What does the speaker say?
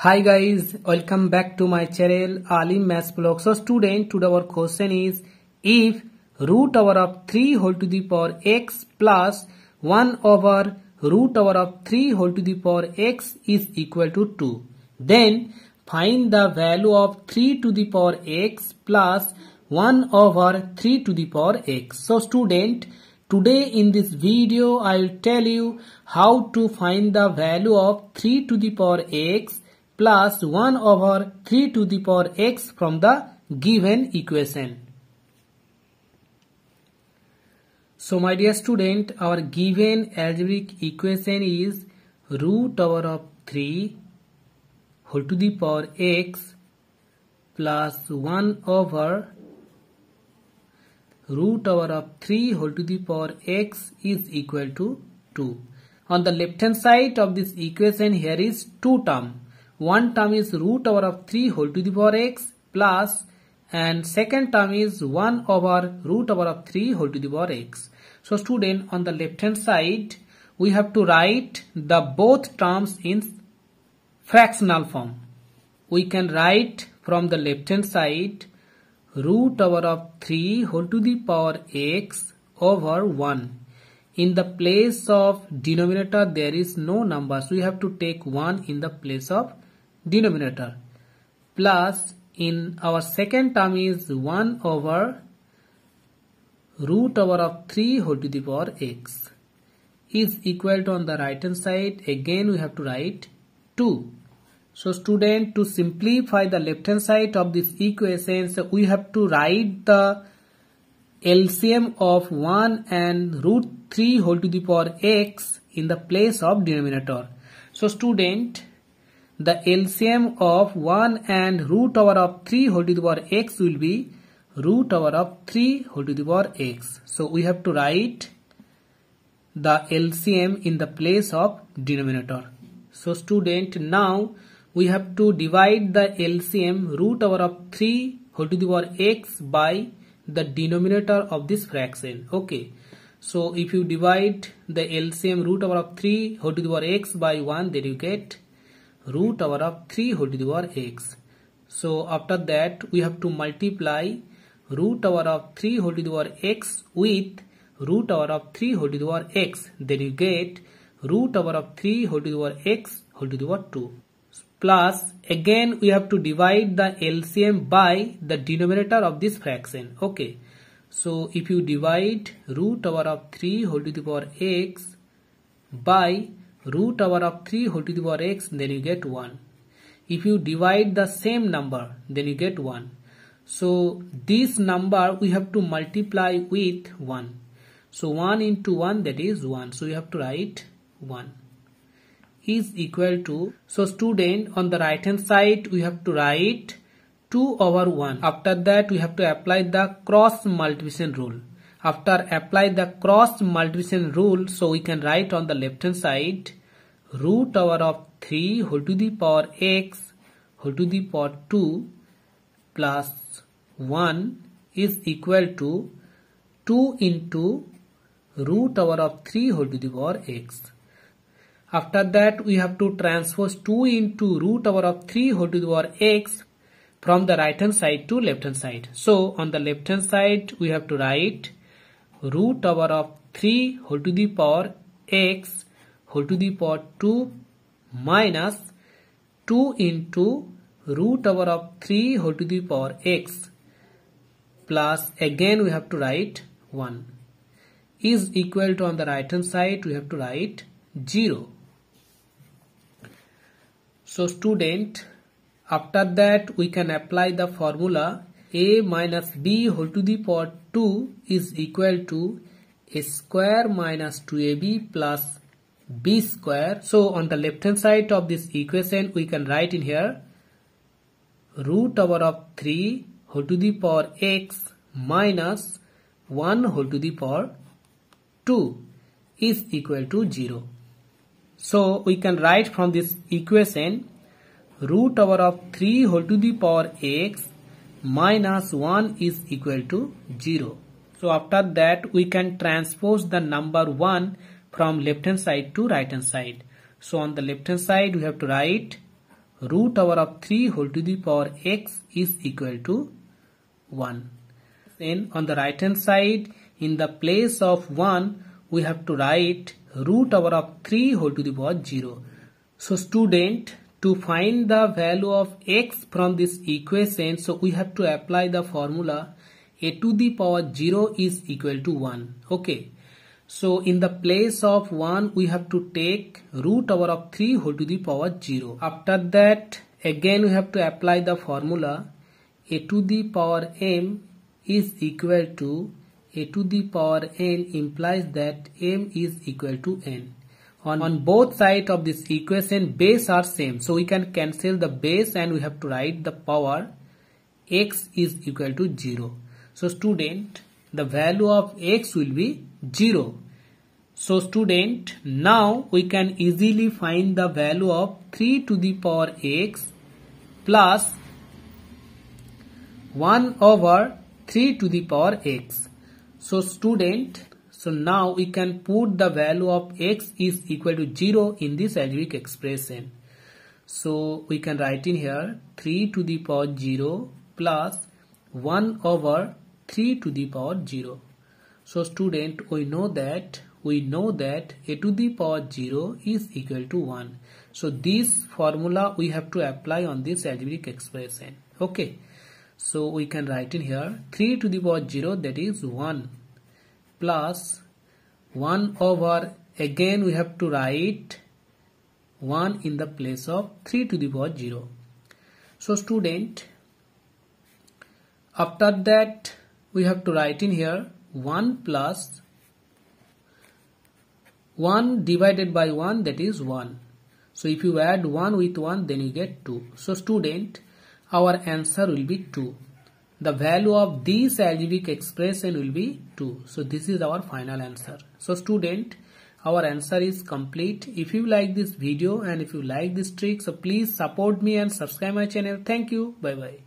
Hi guys, welcome back to my channel Alim Maths Blog. So student, today our question is if root over of 3 whole to the power x plus 1 over root over of 3 whole to the power x is equal to 2, then find the value of 3 to the power x plus 1 over 3 to the power x. So student, Today in this video I will tell you how to find the value of 3 to the power x plus 1 over 3 to the power x from the given equation. So my dear student, our given algebraic equation is root over of 3 whole to the power x plus 1 over root over of 3 whole to the power x is equal to 2. On the left hand side of this equation here is 2 term one term is root over of 3 whole to the power x plus and second term is 1 over root over of 3 whole to the power x. So student on the left hand side we have to write the both terms in fractional form. We can write from the left hand side root over of 3 whole to the power x over 1. In the place of denominator there is no number so we have to take 1 in the place of denominator plus in our second term is 1 over root over of 3 whole to the power x is equal to on the right hand side again we have to write 2 so student to simplify the left hand side of this equation so we have to write the LCM of 1 and root 3 whole to the power x in the place of denominator so student the LCM of 1 and root over of 3 whole to the power x will be root over of 3 whole to the power x. So we have to write the LCM in the place of denominator. So student now we have to divide the LCM root over of 3 whole to the power x by the denominator of this fraction. Okay. So if you divide the LCM root over of 3 whole to the power x by 1 then you get root over of 3 whole to the power x. So after that we have to multiply root over of 3 whole to the power x with root over of 3 whole to the power x. Then you get root over of 3 whole to the power x whole to the power 2. Plus again we have to divide the LCM by the denominator of this fraction. Okay. So if you divide root over of 3 whole to the power x by root over of 3 whole to the power x then you get 1 if you divide the same number then you get 1 so this number we have to multiply with 1 so 1 into 1 that is 1 so you have to write 1 is equal to so student on the right hand side we have to write 2 over 1 after that we have to apply the cross multiplication rule after apply the cross multiplication rule, so we can write on the left hand side root over of 3 whole to the power x whole to the power 2 plus 1 is equal to 2 into root over of 3 whole to the power x. After that we have to transpose 2 into root over of 3 whole to the power x from the right hand side to left hand side. So on the left hand side we have to write root over of 3 whole to the power x whole to the power 2 minus 2 into root over of 3 whole to the power x plus again we have to write 1 is equal to on the right hand side we have to write 0 so student after that we can apply the formula a minus b whole to the power 2 is equal to a square minus 2ab plus b square. So on the left hand side of this equation we can write in here root over of 3 whole to the power x minus 1 whole to the power 2 is equal to 0. So we can write from this equation root over of 3 whole to the power x minus 1 is equal to 0. So after that we can transpose the number 1 from left hand side to right hand side. So on the left hand side we have to write root over of 3 whole to the power x is equal to 1. Then on the right hand side in the place of 1 we have to write root over of 3 whole to the power 0. So student to find the value of x from this equation so we have to apply the formula a to the power 0 is equal to 1 okay so in the place of 1 we have to take root over of 3 whole to the power 0 after that again we have to apply the formula a to the power m is equal to a to the power n implies that m is equal to n on, on both sides of this equation base are same so we can cancel the base and we have to write the power x is equal to 0 so student the value of x will be 0 so student now we can easily find the value of 3 to the power x plus 1 over 3 to the power x so student so now we can put the value of x is equal to 0 in this algebraic expression. So we can write in here 3 to the power 0 plus 1 over 3 to the power 0. So student we know that we know that a to the power 0 is equal to 1. So this formula we have to apply on this algebraic expression. Okay. So we can write in here 3 to the power 0 that is 1 plus 1 over again we have to write 1 in the place of 3 to the power 0. So student after that we have to write in here 1 plus 1 divided by 1 that is 1. So if you add 1 with 1 then you get 2. So student our answer will be 2 the value of this algebraic expression will be 2 so this is our final answer so student our answer is complete if you like this video and if you like this trick so please support me and subscribe my channel thank you bye bye